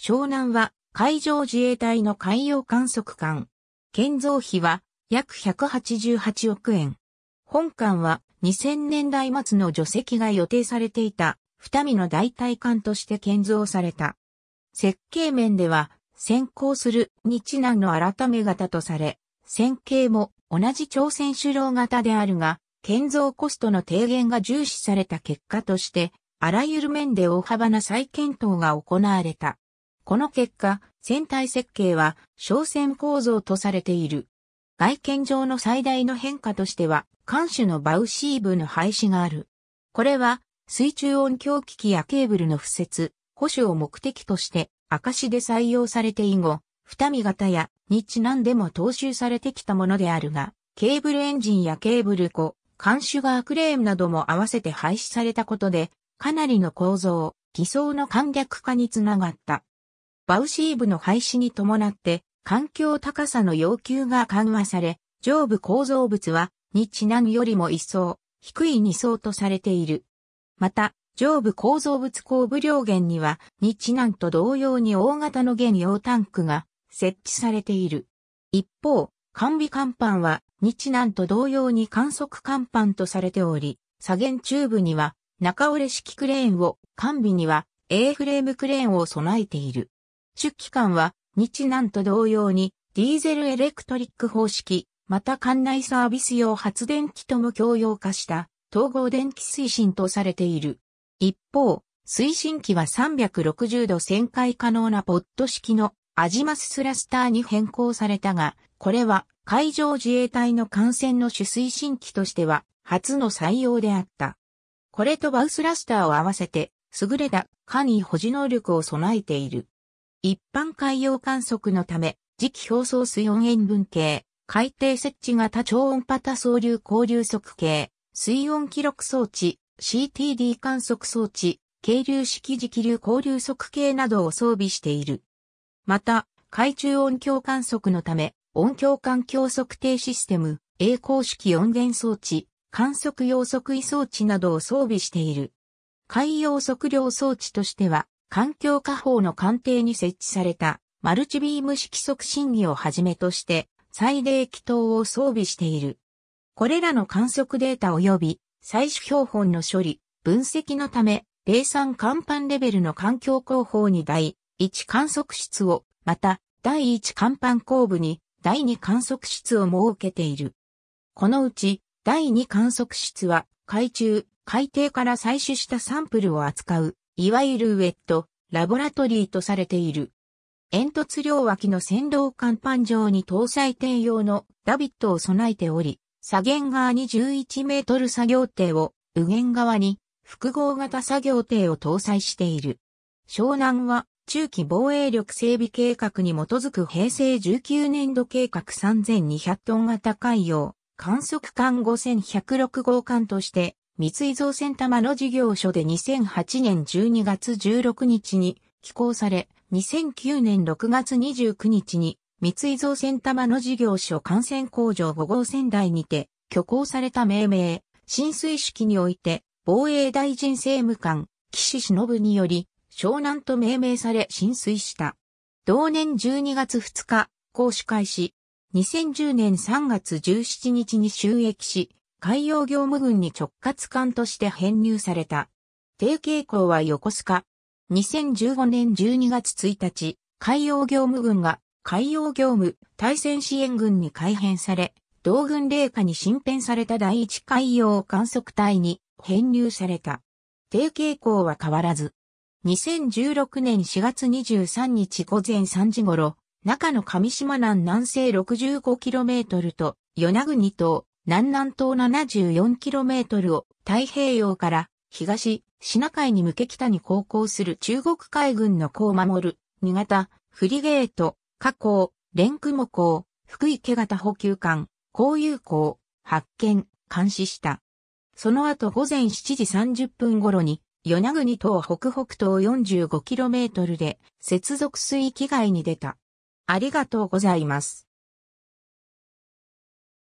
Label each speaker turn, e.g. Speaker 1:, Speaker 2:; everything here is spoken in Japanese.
Speaker 1: 湘南は海上自衛隊の海洋観測艦。建造費は約188億円。本艦は2000年代末の除籍が予定されていた二見の代替艦として建造された。設計面では先行する日南の改め型とされ、線形も同じ朝鮮主導型であるが、建造コストの低減が重視された結果として、あらゆる面で大幅な再検討が行われた。この結果、船体設計は小船構造とされている。外見上の最大の変化としては、艦首のバウシーブの廃止がある。これは、水中音響機器やケーブルの敷設、保守を目的として、証で採用されて以後、二見型や日南でも踏襲されてきたものであるが、ケーブルエンジンやケーブル庫、艦首ガークレームなども合わせて廃止されたことで、かなりの構造、偽装の簡略化につながった。バウシーブの廃止に伴って、環境高さの要求が緩和され、上部構造物は、日南よりも一層、低い二層とされている。また、上部構造物後部両源には、日南と同様に大型の原用タンクが設置されている。一方、完備甲板は、日南と同様に観測甲板とされており、左舷中部には中折れ式クレーンを、完備には A フレームクレーンを備えている。出機関は日南と同様にディーゼルエレクトリック方式、また館内サービス用発電機とも共用化した統合電気推進とされている。一方、推進機は360度旋回可能なポット式のアジマススラスターに変更されたが、これは海上自衛隊の艦船の主推進機としては初の採用であった。これとバウスラスターを合わせて優れた簡易保持能力を備えている。一般海洋観測のため、磁気表層水温塩分計、海底設置型超音波多層流交流測計、水温記録装置、CTD 観測装置、軽流式磁気流交流測計などを装備している。また、海中音響観測のため、音響環境測定システム、栄光式音源装置、観測用測位装置などを装備している。海洋測量装置としては、環境下方の鑑定に設置されたマルチビーム式促進儀をはじめとして最低気筒を装備している。これらの観測データ及び採取標本の処理、分析のため、零酸甲板レベルの環境広報に第1観測室を、また第1甲板後部に第2観測室を設けている。このうち第2観測室は海中、海底から採取したサンプルを扱ういわゆるウェット、ラボラトリーとされている。煙突両脇の先導甲板上に搭載艇用のダビットを備えており、左舷側に11メートル作業艇を、右舷側に複合型作業艇を搭載している。湘南は中期防衛力整備計画に基づく平成19年度計画3200トン型海洋観測艦5106号艦として三井造船玉の事業所で2008年12月16日に寄港され、2009年6月29日に三井造船玉の事業所幹線工場5号仙台にて、挙行された命名、浸水式において、防衛大臣政務官、岸忍により、湘南と命名され浸水した。同年12月2日、講師開始。2010年3月17日に収益し、海洋業務軍に直轄艦として編入された。低傾向は横須賀。2015年12月1日、海洋業務軍が海洋業務対戦支援軍に改編され、同軍霊下に新編された第一海洋観測隊に編入された。低傾向は変わらず。2016年4月23日午前3時頃、中野上島南南西 65km と、与那国島、南南東 74km を太平洋から東、シナ海に向け北に航行する中国海軍の港を守る、新潟、フリゲート、加工、連雲港、福井家型補給艦、航遊港、発見、監視した。その後午前7時30分頃に、与那国島北北東 45km で接続水域外に出た。ありがとうございます。